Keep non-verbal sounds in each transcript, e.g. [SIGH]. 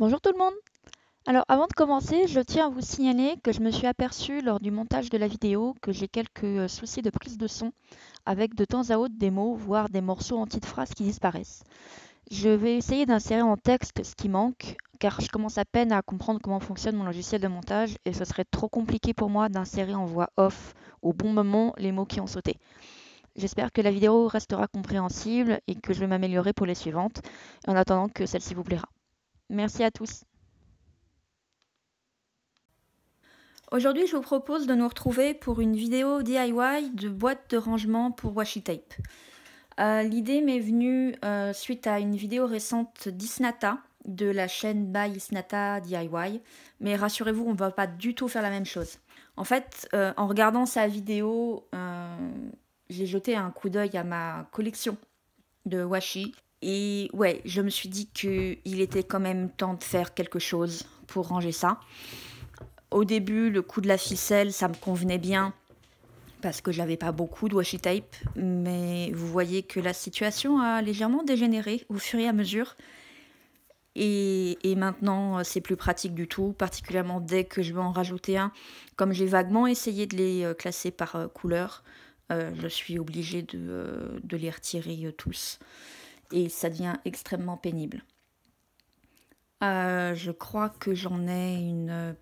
Bonjour tout le monde Alors avant de commencer, je tiens à vous signaler que je me suis aperçue lors du montage de la vidéo que j'ai quelques euh, soucis de prise de son avec de temps à autre des mots, voire des morceaux en petites phrases qui disparaissent. Je vais essayer d'insérer en texte ce qui manque car je commence à peine à comprendre comment fonctionne mon logiciel de montage et ce serait trop compliqué pour moi d'insérer en voix off au bon moment les mots qui ont sauté. J'espère que la vidéo restera compréhensible et que je vais m'améliorer pour les suivantes en attendant que celle-ci vous plaira. Merci à tous. Aujourd'hui, je vous propose de nous retrouver pour une vidéo DIY de boîte de rangement pour washi tape. Euh, l'idée m'est venue euh, suite à une vidéo récente d'Isnata de la chaîne By Isnata DIY, mais rassurez-vous, on ne va pas du tout faire la même chose. En fait, euh, en regardant sa vidéo, j'ai jeté un coup d'œil à ma collection de washi et ouais, je me suis dit qu'il était quand même temps de faire quelque chose pour ranger ça. Au début, le coup de la ficelle, ça me convenait bien parce que j'avais pas beaucoup de washi tape, mais vous voyez que la situation a légèrement dégénéré au fur et à mesure. Et, maintenant, c'est plus pratique du tout, particulièrement dès que je vais en rajouter un. Comme j'ai vaguement essayé de les euh, classer par euh, couleur, euh, je suis obligée de les retirer tous et ça devient extrêmement pénible. Euh, je crois que j'en ai une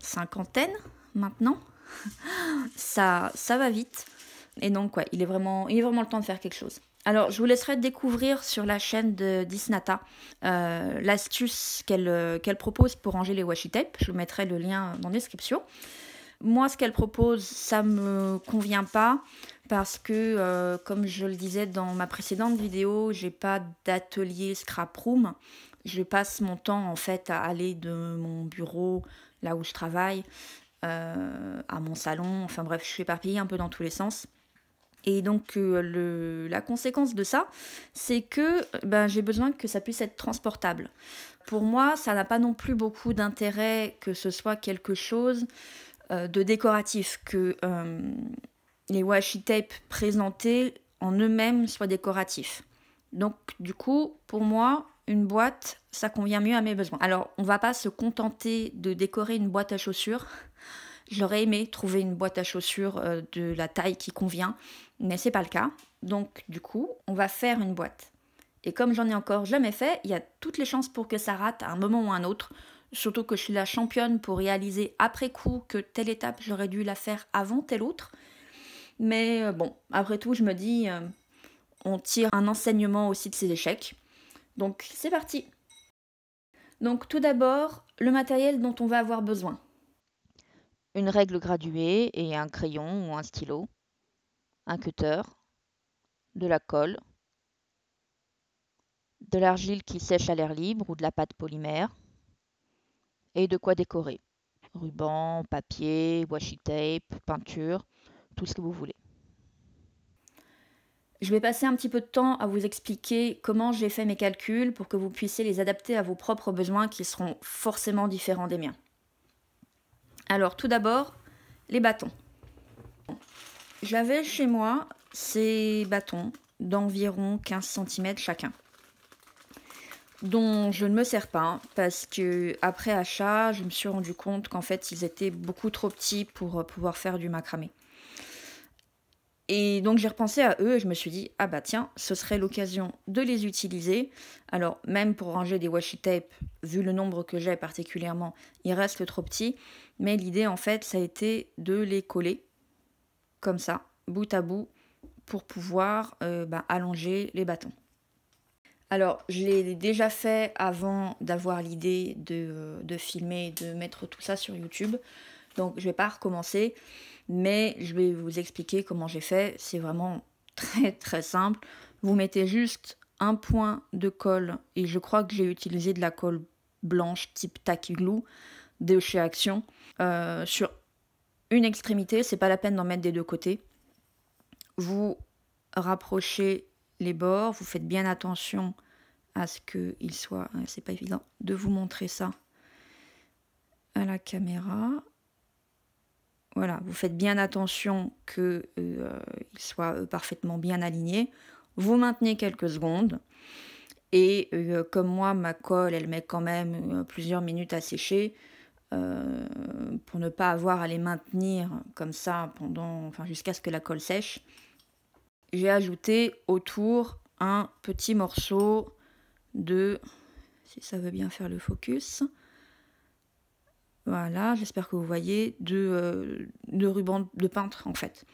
cinquantaine maintenant. [LAUGHS] ça, ça va vite. Et donc, ouais, il est, vraiment, il est vraiment le temps de faire quelque chose. Alors, je vous laisserai découvrir sur la chaîne de Disnata euh, l'astuce euh, qu'elle propose pour ranger les washi tape. Je vous mettrai le lien dans la description. Moi, ce qu'elle propose, ça ne me convient pas parce que, euh, comme je le disais dans ma précédente vidéo, j'ai pas d'atelier scrap room. Je passe mon temps en fait à aller de mon bureau, là où je travaille, euh, à mon salon. Enfin bref, je suis éparpillée un peu dans tous les sens. Et donc euh, le, la conséquence de ça, c'est que ben, j'ai besoin que ça puisse être transportable. Pour moi, ça n'a pas non plus beaucoup d'intérêt que ce soit quelque chose euh, de décoratifs, que euh, les washi tape présentés en eux-mêmes soient décoratifs. Donc du coup, pour moi, une boîte, ça convient mieux à mes besoins. Alors, on va pas se contenter de décorer une boîte à chaussures. [LAUGHS] J'aurais aimé trouver une boîte à chaussures euh, de la taille qui convient, mais c'est pas le cas. Donc du coup, on va faire une boîte. Et comme j'en ai encore jamais fait, il y a toutes les chances pour que ça rate à un moment ou à un autre. Surtout que je suis la championne pour réaliser après coup que telle étape, j'aurais dû la faire avant telle autre. Mais euh, bon, après tout, je me dis, euh, on tire un enseignement aussi de ces échecs. Donc c'est parti. Donc tout d'abord, le matériel dont on va avoir besoin. Une règle graduée et un crayon ou un stylo, un cutter, de la colle, de l'argile qui sèche à l'air libre ou de la pâte polymère, et de quoi décorer. Ruban, papier, washi tape, peinture, tout ce que vous voulez. Je vais passer un petit peu de temps à vous expliquer comment j'ai fait mes calculs pour que vous puissiez les adapter à vos propres besoins qui seront forcément différents des miens. Alors tout d'abord, les bâtons. J'avais chez moi ces bâtons d'environ 15 cm chacun dont je ne me sers pas hein, parce que après achat, je me suis rendu compte qu'en fait, ils étaient beaucoup trop petits pour euh, pouvoir faire du macramé. Et donc j'ai repensé à eux et je me suis dit ah bah tiens, ce serait l'occasion de les utiliser. Alors même pour ranger des washi tape, vu le nombre que j'ai particulièrement, ils restent trop petits, mais l'idée en fait, ça a été de les coller comme ça, bout à bout pour pouvoir euh, bah, allonger les bâtons. Alors, je l'ai déjà fait avant d'avoir l'idée de, euh, de, filmer, de mettre tout ça sur YouTube. Donc, je ne vais pas recommencer, mais je vais vous expliquer comment j'ai fait. C'est vraiment [LAUGHS] très très simple. Vous mettez juste un point de colle, et je crois que j'ai utilisé de la colle blanche type Tacky Glue de chez Action, euh, sur une extrémité. C'est pas la peine d'en mettre des deux côtés. Vous rapprochez les bords, vous faites bien attention à ce qu'il soit, hein, c'est pas évident de vous montrer ça à la caméra. Voilà, vous faites bien attention que euh, il soit euh, parfaitement bien aligné. Vous maintenez quelques secondes. Et euh, comme moi, ma colle, elle met quand même plusieurs minutes à sécher. pour ne pas avoir à les maintenir comme ça pendant, enfin jusqu'à ce que la colle sèche j'ai ajouté autour un petit morceau de, si ça veut bien faire le focus, voilà, j'espère que vous voyez, euh, de, ruban de peintre en fait.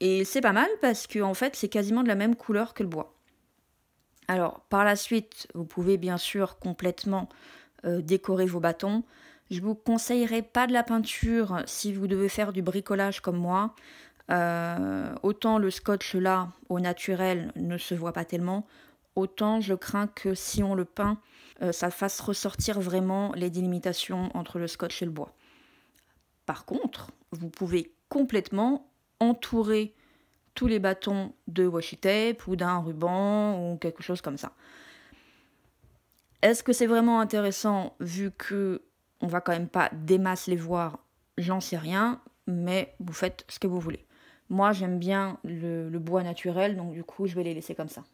Et c'est pas mal parce que en fait c'est quasiment de la même couleur que le bois. Alors par la suite, vous pouvez bien sûr complètement euh, décorer vos bâtons. Je vous conseillerais pas de la peinture si vous devez faire du bricolage comme moi. Euh, autant le scotch là, au naturel, ne se voit pas tellement, autant je crains que si on le peint, euh, ça fasse ressortir vraiment les délimitations entre le scotch et le bois. Par contre, vous pouvez complètement entourer tous les bâtons de washi tape ou d'un ruban ou quelque chose comme ça. Est-ce que c'est vraiment intéressant vu que on va quand même pas des les voir J'en sais rien, mais vous faites ce que vous voulez. Moi, j'aime bien le, bois naturel, donc du coup, je vais les laisser comme ça.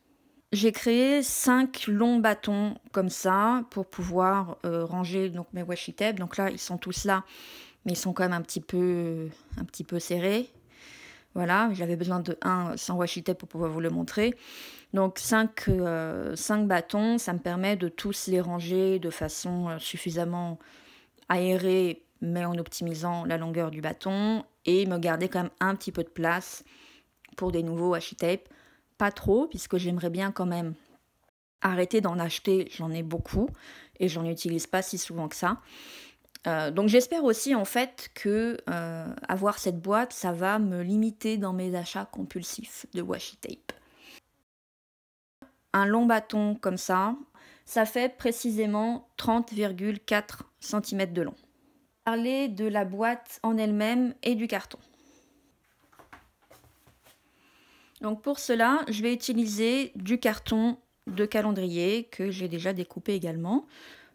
J'ai créé cinq longs bâtons comme ça pour pouvoir euh, ranger donc mes washi tape. Donc là, ils sont tous là, mais ils sont quand même un petit peu, euh, un petit peu serrés. Voilà, j'avais besoin de un sans washi tape pour pouvoir vous le montrer. Donc euh, cinq bâtons, ça me permet de tous les ranger de façon suffisamment aérée mais en optimisant la longueur du bâton et me garder quand même un petit peu de place pour des nouveaux washi tape. Pas trop, puisque j'aimerais bien quand même arrêter d'en acheter. J'en ai beaucoup et j'en utilise pas si souvent que ça. Euh, donc j'espère aussi en fait que euh, avoir cette boîte, ça va me limiter dans mes achats compulsifs de washi tape. Un long bâton comme ça, ça fait précisément 30,4 cm de long parler de la boîte en elle-même et du carton. Donc pour cela, je vais utiliser du carton de calendrier que j'ai déjà découpé également.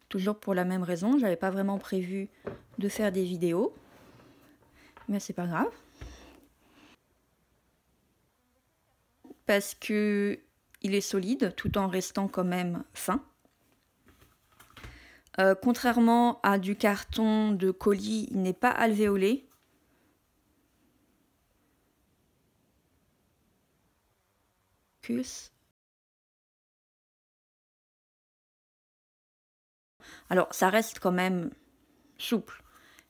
Toujours pour la même raison, je n'avais pas vraiment prévu de faire des vidéos. Mais c'est pas grave. Parce que il est solide tout en restant quand même fin. Euh, contrairement à du carton de colis, il n'est pas alvéolé. Alors, ça reste quand même souple,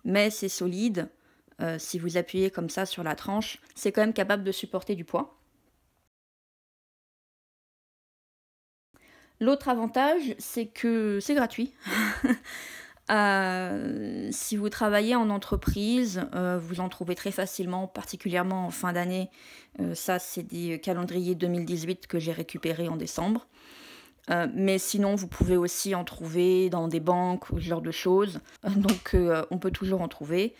mais c'est solide. Euh, si vous appuyez comme ça sur la tranche, c'est quand même capable de supporter du poids. L'autre avantage, c'est que c'est gratuit. [LAUGHS] Euh, si vous travaillez en entreprise, euh, vous en trouvez très facilement, particulièrement en fin d'année. Euh, ça, c'est des calendriers 2018 que j'ai récupéré en décembre. mais sinon, vous pouvez aussi en trouver dans des banques ou ce genre de choses. Donc, on peut toujours en trouver.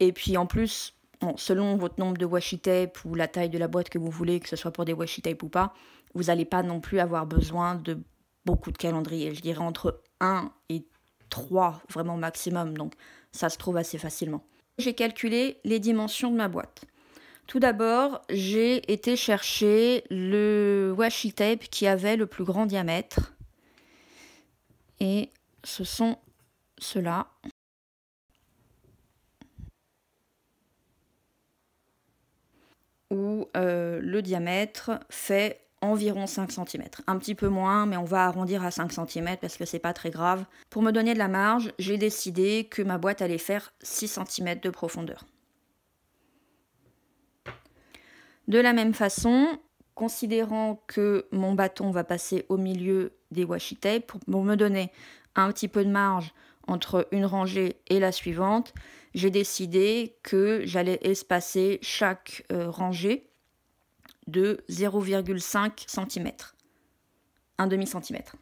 Et puis, en plus, selon votre nombre de washi tape ou la taille de la boîte que vous voulez, que ce soit pour des washi tape ou pas, vous n'allez pas non plus avoir besoin de beaucoup de calendriers. Je dirais entre 1 et 3 vraiment maximum, donc ça se trouve assez facilement. J'ai calculé les dimensions de ma boîte. Tout d'abord, j'ai été chercher le washi tape qui avait le plus grand diamètre. Et ce sont ceux-là. Où euh, le diamètre fait environ 5 cm. Un petit peu moins, mais on va arrondir à 5 cm parce que c'est pas très grave. Pour me donner de la marge, j'ai décidé que ma boîte allait faire 6 cm de profondeur. De la même façon, considérant que mon bâton va passer au milieu des washi tape, pour me donner un petit peu de marge entre une rangée et la suivante, j'ai décidé que j'allais espacer chaque euh, rangée de 0,5 cm, 1 demi centimètre.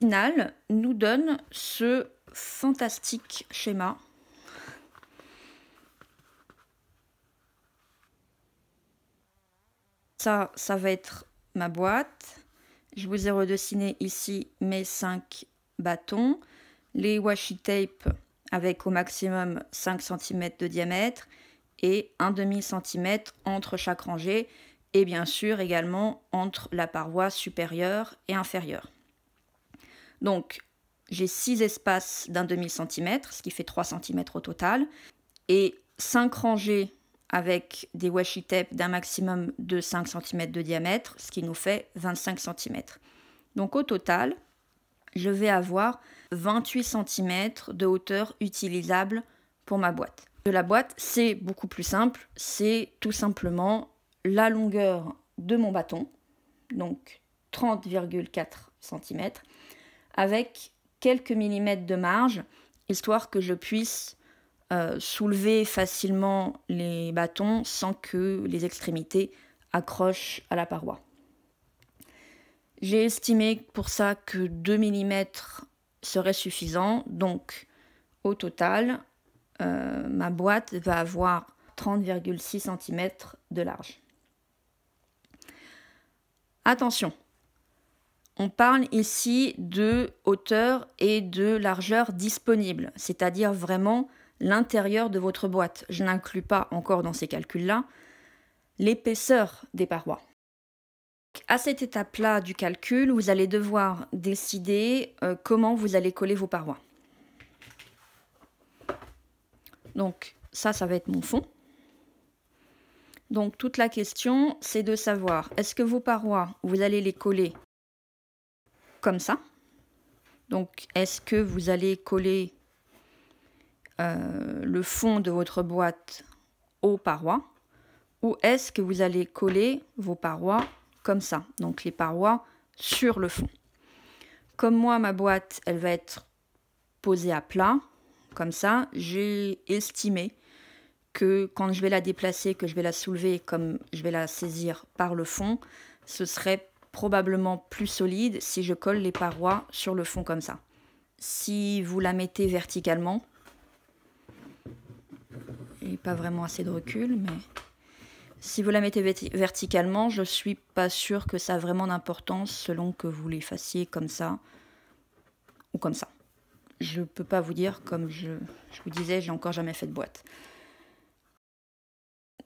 Final nous donne ce fantastique schéma. Ça, ça va être ma boîte. Je vous ai redessiné ici mes 5 bâtons, les washi tape avec au maximum 5 cm de diamètre, et un demi centimètre entre chaque rangée et bien sûr également entre la paroi supérieure et inférieure. Donc j'ai 6 espaces d'un demi centimètre, ce qui fait 3 cm au total, et 5 rangées avec des washi tape d'un maximum de 5 cm de diamètre, ce qui nous fait 25 cm. Donc au total, je vais avoir 28 cm de hauteur utilisable pour ma boîte de la boîte, c'est beaucoup plus simple. C'est tout simplement la longueur de mon bâton, donc 30,4 cm, avec quelques millimètres de marge, histoire que je puisse euh, soulever facilement les bâtons sans que les extrémités accrochent à la paroi. J'ai estimé pour ça que 2 mm serait suffisant, donc au total, euh, ma boîte va avoir 30,6 cm de large. Attention, on parle ici de hauteur et de largeur disponible, c'est-à-dire vraiment l'intérieur de votre boîte. Je n'inclus pas encore dans ces calculs-là l'épaisseur des parois. À cette étape-là du calcul, vous allez devoir décider euh, comment vous allez coller vos parois. Donc ça, ça va être mon fond. Donc toute la question, c'est de savoir, est-ce que vos parois, vous allez les coller comme ça Donc est-ce que vous allez coller euh, le fond de votre boîte aux parois Ou est-ce que vous allez coller vos parois comme ça Donc les parois sur le fond. Comme moi, ma boîte, elle va être posée à plat. Comme ça, j'ai estimé que quand je vais la déplacer, que je vais la soulever, comme je vais la saisir par le fond, ce serait probablement plus solide si je colle les parois sur le fond comme ça. Si vous la mettez verticalement, et pas vraiment assez de recul, mais si vous la mettez verticalement, je suis pas sûre que ça a vraiment d'importance selon que vous les fassiez comme ça ou comme ça je ne peux pas vous dire, comme je, vous disais, j'ai encore jamais fait de boîte.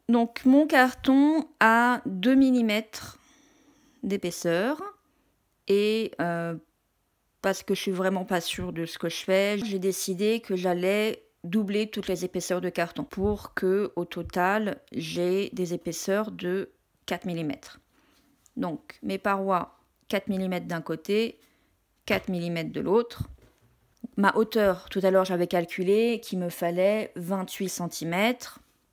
Donc mon carton a 2 mm d'épaisseur et euh, parce que je suis vraiment pas sûre de ce que je fais, j'ai décidé que j'allais doubler toutes les épaisseurs de carton pour que au total j'ai des épaisseurs de 4 mm. Donc mes parois 4 mm d'un côté, 4 mm de l'autre ma hauteur, tout à l'heure j'avais calculé qu'il me fallait 28 cm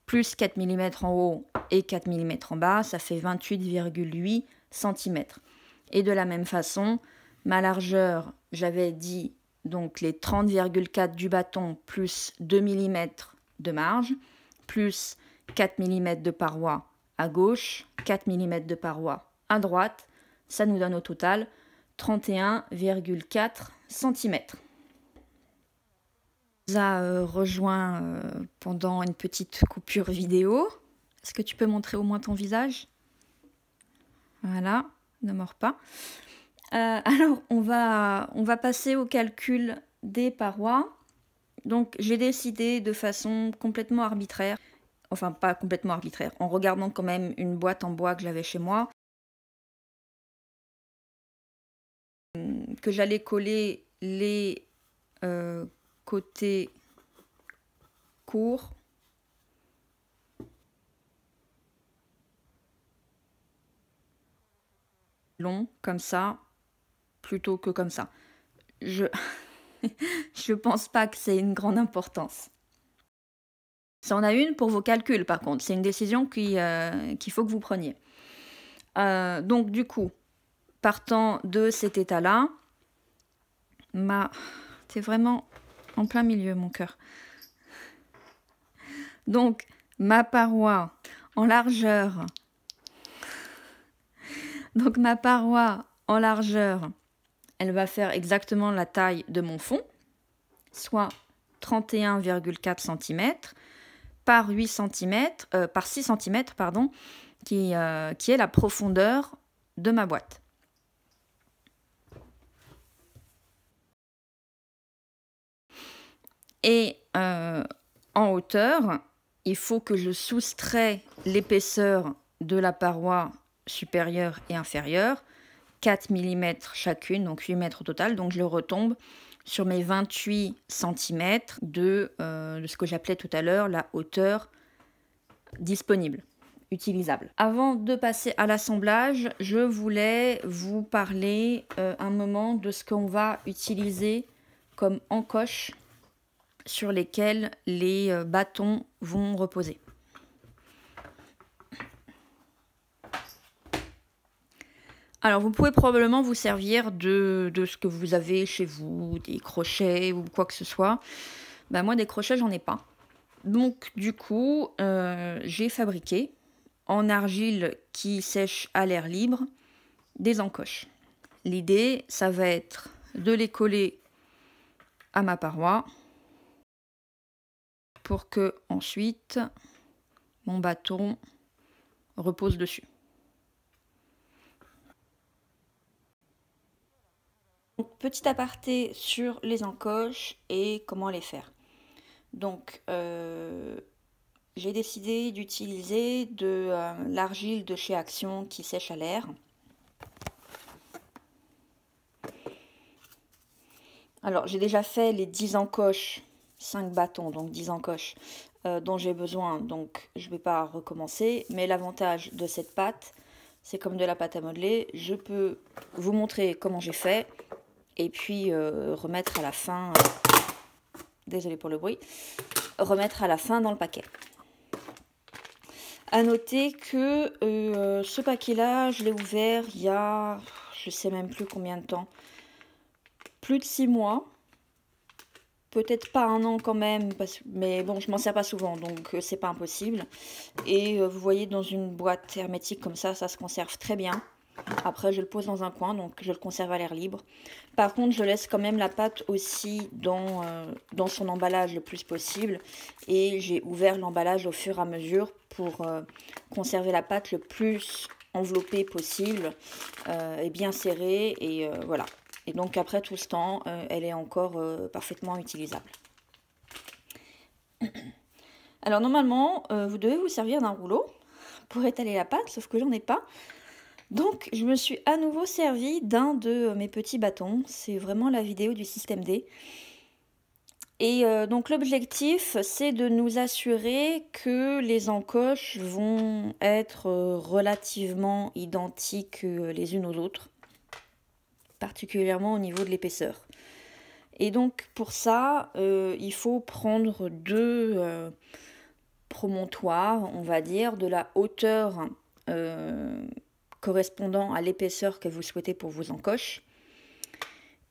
plus 4 mm en haut et 4 mm en bas, ça fait 28,8 cm. Et de la même façon, ma largeur, j'avais dit donc les 30,4 du bâton plus 2 mm de marge, plus 4 mm de paroi à gauche, 4 mm de paroi à droite, ça nous donne au total 31,4 cm a euh, rejoint euh, pendant une petite coupure vidéo. Est-ce que tu peux montrer au moins ton visage Voilà, ne mords pas. Euh, alors, on va, on va passer au calcul des parois. Donc, j'ai décidé de façon complètement arbitraire, enfin pas complètement arbitraire, en regardant quand même une boîte en bois que j'avais chez moi, que j'allais coller les côté court. Long, comme ça, plutôt que comme ça. Je [LAUGHS] je pense pas que c'est une grande importance. Ça en a une pour vos calculs par contre, c'est une décision euh, qu'il faut que vous preniez. Euh, donc du coup, partant de cet état-là, ma... C'est vraiment en plein milieu, mon cœur. Donc, ma paroi en largeur. Donc, ma paroi en largeur, elle va faire exactement la taille de mon fond, soit 31,4 cm par 8 cm, euh, par 6 cm, pardon, qui, euh, qui est la profondeur de ma boîte. Et euh, en hauteur, il faut que je soustrais l'épaisseur de la paroi supérieure et inférieure, 4 mm chacune, donc 8 mètres au total. Donc je retombe sur mes 28 cm euh, de, ce que j'appelais tout à l'heure la hauteur disponible, utilisable. Avant de passer à l'assemblage, je voulais vous parler euh, un moment de ce qu'on va utiliser comme encoche sur lesquels les euh, bâtons vont reposer. Alors vous pouvez probablement vous servir de, de, ce que vous avez chez vous, des crochets ou quoi que ce soit. Bah moi des crochets j'en ai pas. Donc du coup euh, j'ai fabriqué en argile qui sèche à l'air libre des encoches. L'idée ça va être de les coller à ma paroi pour que ensuite mon bâton repose dessus. petit aparté sur les encoches et comment les faire. Donc euh, j'ai décidé d'utiliser de euh, l'argile de chez Action qui sèche à l'air. Alors j'ai déjà fait les 10 encoches 5 bâtons, donc 10 encoches, euh, dont j'ai besoin, donc je ne vais pas recommencer. Mais l'avantage de cette pâte, c'est comme de la pâte à modeler, je peux vous montrer comment j'ai fait, et puis euh, remettre à la fin, euh, désolé pour le bruit, remettre à la fin dans le paquet. À noter que ce paquet-là, je l'ai ouvert il y a, je sais même plus combien de temps, plus de 6 mois peut-être pas un an quand même, parce... mais bon, je m'en sers pas souvent, donc euh, c'est pas impossible. Et euh, vous voyez, dans une boîte hermétique comme ça, ça se conserve très bien. Après, je le pose dans un coin, donc je le conserve à l'air libre. Par contre, je laisse quand même la pâte aussi dans, euh, dans son emballage le plus possible. Et j'ai ouvert l'emballage au fur et à mesure pour conserver la pâte le plus enveloppée possible et bien serrée. Et voilà, et donc après tout ce temps, euh, elle est encore euh, parfaitement utilisable. [CLEARS THROAT] Alors normalement, euh, vous devez vous servir d'un rouleau pour étaler la pâte, sauf que j'en ai pas. Donc je me suis à nouveau servi d'un de mes petits bâtons. C'est vraiment la vidéo du système D. Et donc l'objectif, c'est de nous assurer que les encoches vont être relativement identiques les unes aux autres particulièrement au niveau de l'épaisseur. Et donc pour ça, euh, il faut prendre deux euh, promontoires, on va dire, de la hauteur euh, correspondant à l'épaisseur que vous souhaitez pour vos encoches.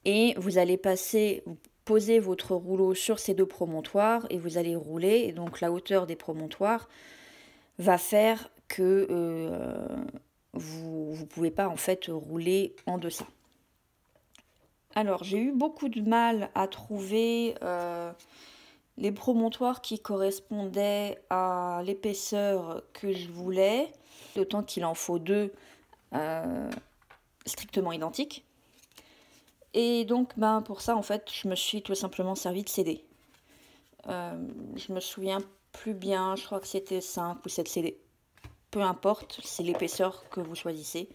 Et vous allez passer, vous poser votre rouleau sur ces deux promontoires et vous allez rouler. Et donc la hauteur des promontoires va faire que vous ne pouvez pas en fait rouler en dessous. Alors, j'ai eu beaucoup de mal à trouver euh, les promontoires qui correspondaient à l'épaisseur que je voulais, d'autant qu'il en faut deux euh, strictement identiques. Et donc, ben, pour ça, en fait, je me suis tout simplement servi de CD. Euh, je me souviens plus bien, je crois que c'était 5 ou 7 CD. Peu importe, c'est l'épaisseur que vous choisissez.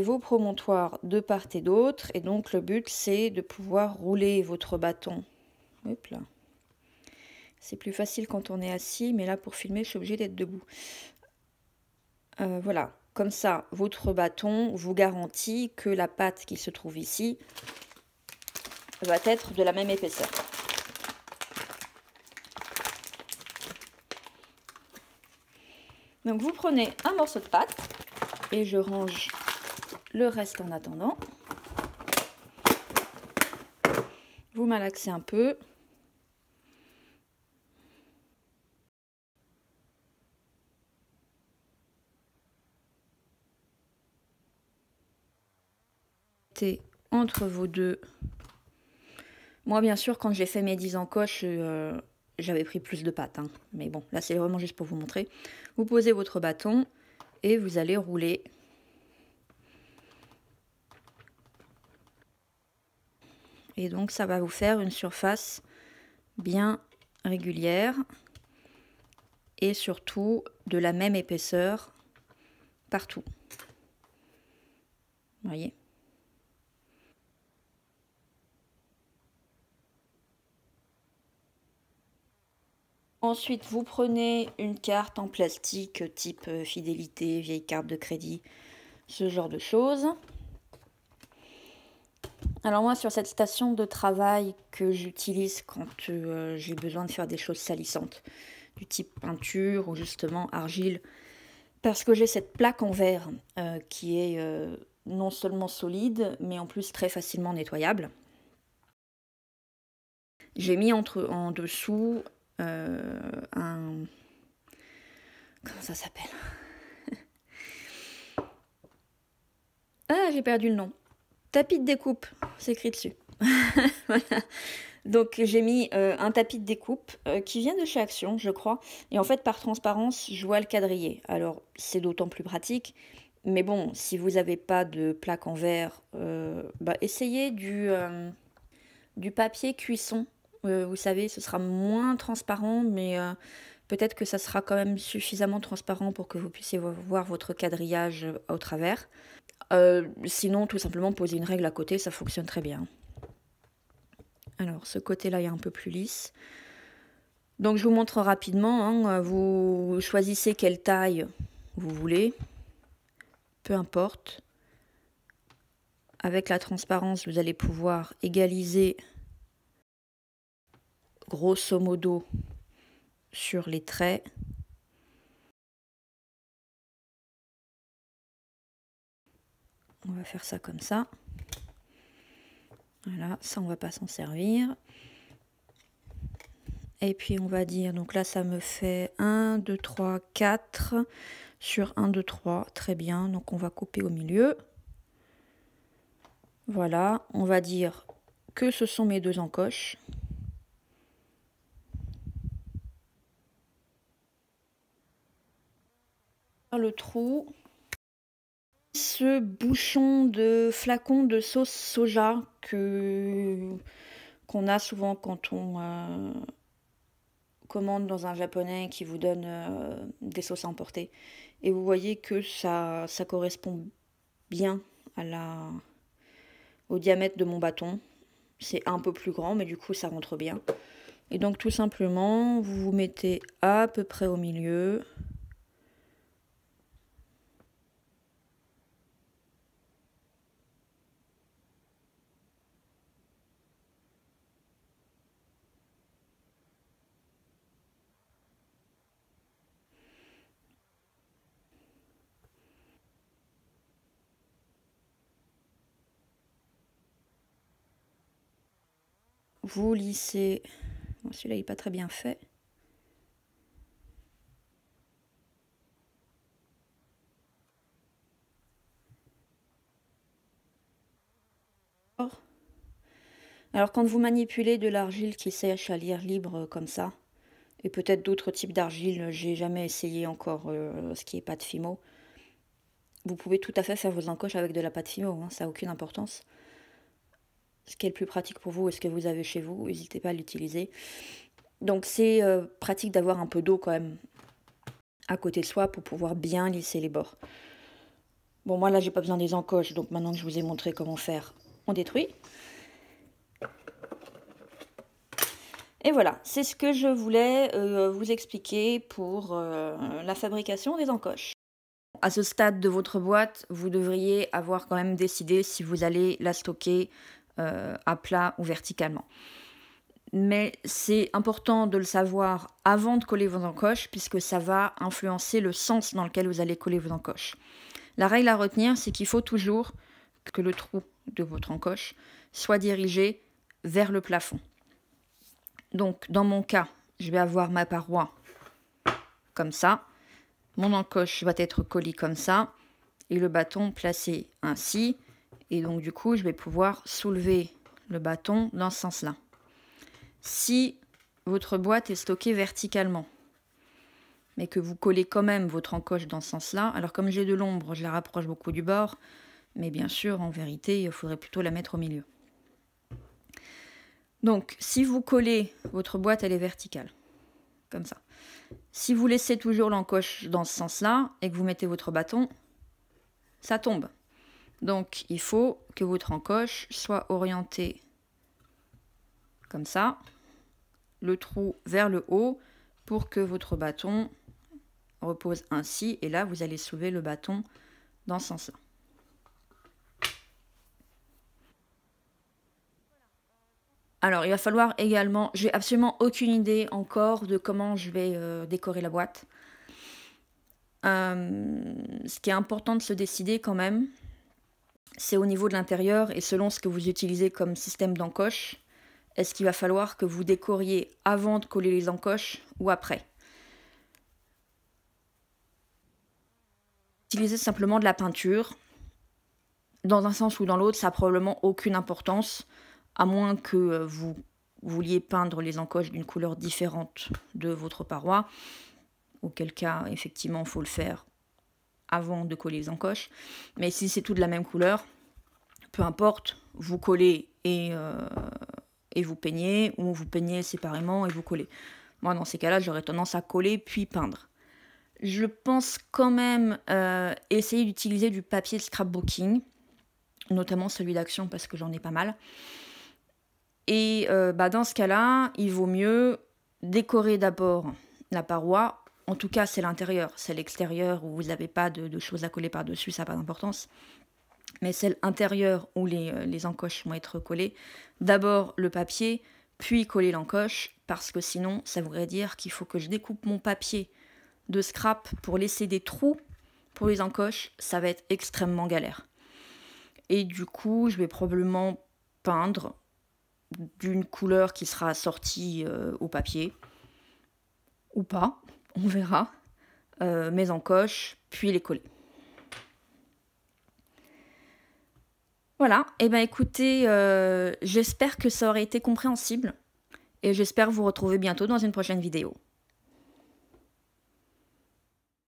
vos promontoires de part et d'autre. Et donc le but, c'est de pouvoir rouler votre bâton. C'est plus facile quand on est assis, mais là pour filmer, je suis obligée d'être debout. Euh, voilà, comme ça, votre bâton vous garantit que la pâte qui se trouve ici va être de la même épaisseur. Donc vous prenez un morceau de pâte et je range le reste en attendant. Vous malaxez un peu. entre vos deux. Moi, bien sûr, quand j'ai fait mes 10 encoches, j'avais pris plus de pâte. Hein. Mais bon, là, c'est vraiment juste pour vous montrer. Vous posez votre bâton et vous allez rouler et donc ça va vous faire une surface bien régulière et surtout de la même épaisseur partout. Vous voyez Ensuite, vous prenez une carte en plastique type euh, fidélité, vieille carte de crédit, ce genre de choses. Alors moi, sur cette station de travail que j'utilise quand euh, j'ai besoin de faire des choses salissantes, du type peinture ou justement argile, parce que j'ai cette plaque en verre euh, qui est euh, non seulement solide, mais en plus très facilement nettoyable. J'ai mis entre, en dessous un... Comment ça s'appelle [LAUGHS] Ah, j'ai perdu le nom. Tapis de découpe, c'est écrit dessus. [LAUGHS] Donc j'ai mis euh, un tapis de découpe euh, qui vient de chez Action, je crois. Et en fait, par transparence, je vois le quadrillé. Alors c'est d'autant plus pratique. Mais bon, si vous n'avez pas de plaque en verre, euh, bah, essayez du papier cuisson. vous savez, ce sera moins transparent, mais peut-être que ça sera quand même suffisamment transparent pour que vous puissiez voir votre quadrillage au travers. Euh, sinon, tout simplement, poser une règle à côté, ça fonctionne très bien. Alors, ce côté-là est un peu plus lisse. Donc, je vous montre rapidement. Hein, vous choisissez quelle taille vous voulez. Peu importe. Avec la transparence, vous allez pouvoir égaliser grosso modo sur les traits on va faire ça comme ça. Voilà, ça on va pas s'en servir. Et puis on va dire, donc là ça me fait 1, 2, 3, 4 sur 1, 2, 3. Très bien, donc on va couper au milieu. Voilà, on va dire que ce sont mes deux encoches. Le trou, ce bouchon de flacon de sauce soja que qu'on a souvent quand on euh, commande dans un japonais qui vous donne euh, des sauces à emporter. Et vous voyez que ça, ça correspond bien à la, au diamètre de mon bâton. C'est un peu plus grand, mais du coup ça rentre bien. Et donc tout simplement, vous vous mettez à peu près au milieu. vous lissez. celui-là, n'est pas très bien fait. Alors quand vous manipulez de l'argile qui sèche à l'air libre euh, comme ça, et peut-être d'autres types d'argile, euh, j'ai jamais essayé encore euh, ce qui est pâte fimo, vous pouvez tout à fait faire vos encoches avec de la pâte fimo, hein, ça n'a aucune importance ce qui est le plus pratique pour vous et ce que vous avez chez vous, n'hésitez pas à l'utiliser. Donc c'est euh, pratique d'avoir un peu d'eau quand même à côté de soi pour pouvoir bien lisser les bords. Bon moi là j'ai pas besoin des encoches, donc maintenant que je vous ai montré comment faire, on détruit. Et voilà, c'est ce que je voulais euh, vous expliquer pour euh, la fabrication des encoches. À ce stade de votre boîte, vous devriez avoir quand même décidé si vous allez la stocker euh, à plat ou verticalement. Mais c'est important de le savoir avant de coller vos encoches, puisque ça va influencer le sens dans lequel vous allez coller vos encoches. La règle à retenir, c'est qu'il faut toujours que le trou de votre encoche soit dirigé vers le plafond. Donc dans mon cas, je vais avoir ma paroi comme ça, mon encoche va être collée comme ça, et le bâton placé ainsi, et donc du coup, je vais pouvoir soulever le bâton dans ce sens-là. Si votre boîte est stockée verticalement, mais que vous collez quand même votre encoche dans ce sens-là, alors comme j'ai de l'ombre, je la rapproche beaucoup du bord, mais bien sûr, en vérité, il faudrait plutôt la mettre au milieu. Donc, si vous collez, votre boîte, elle est verticale, comme ça. Si vous laissez toujours l'encoche dans ce sens-là et que vous mettez votre bâton, ça tombe. Donc il faut que votre encoche soit orientée comme ça, le trou vers le haut pour que votre bâton repose ainsi et là vous allez soulever le bâton dans ce sens-là. Alors il va falloir également, j'ai absolument aucune idée encore de comment je vais euh, décorer la boîte. Euh, ce qui est important de se décider quand même, c'est au niveau de l'intérieur et selon ce que vous utilisez comme système d'encoche, est-ce qu'il va falloir que vous décoriez avant de coller les encoches ou après Utilisez simplement de la peinture. Dans un sens ou dans l'autre, ça n'a probablement aucune importance, à moins que vous vouliez peindre les encoches d'une couleur différente de votre paroi, auquel cas, effectivement, il faut le faire avant de coller les encoches. Mais si c'est tout de la même couleur, peu importe, vous collez et, euh, et vous peignez, ou vous peignez séparément et vous collez. Moi, dans ces cas-là, j'aurais tendance à coller puis peindre. Je pense quand même euh, essayer d'utiliser du papier scrapbooking, notamment celui d'action parce que j'en ai pas mal. Et euh, bah, dans ce cas-là, il vaut mieux décorer d'abord la paroi en tout cas, c'est l'intérieur. C'est l'extérieur où vous n'avez pas de, choses à coller par-dessus, ça n'a pas d'importance. Mais celle intérieure où euh, les, encoches vont être collées. D'abord le papier, puis coller l'encoche, parce que sinon, ça voudrait dire qu'il faut que je découpe mon papier de scrap pour laisser des trous pour les encoches. Ça va être extrêmement galère. Et du coup, je vais probablement peindre d'une couleur qui sera assortie euh, au papier ou pas on verra, euh, mes encoches, puis les coller. Voilà, et eh ben, écoutez, euh, j'espère que ça aurait été compréhensible et j'espère vous retrouver bientôt dans une prochaine vidéo.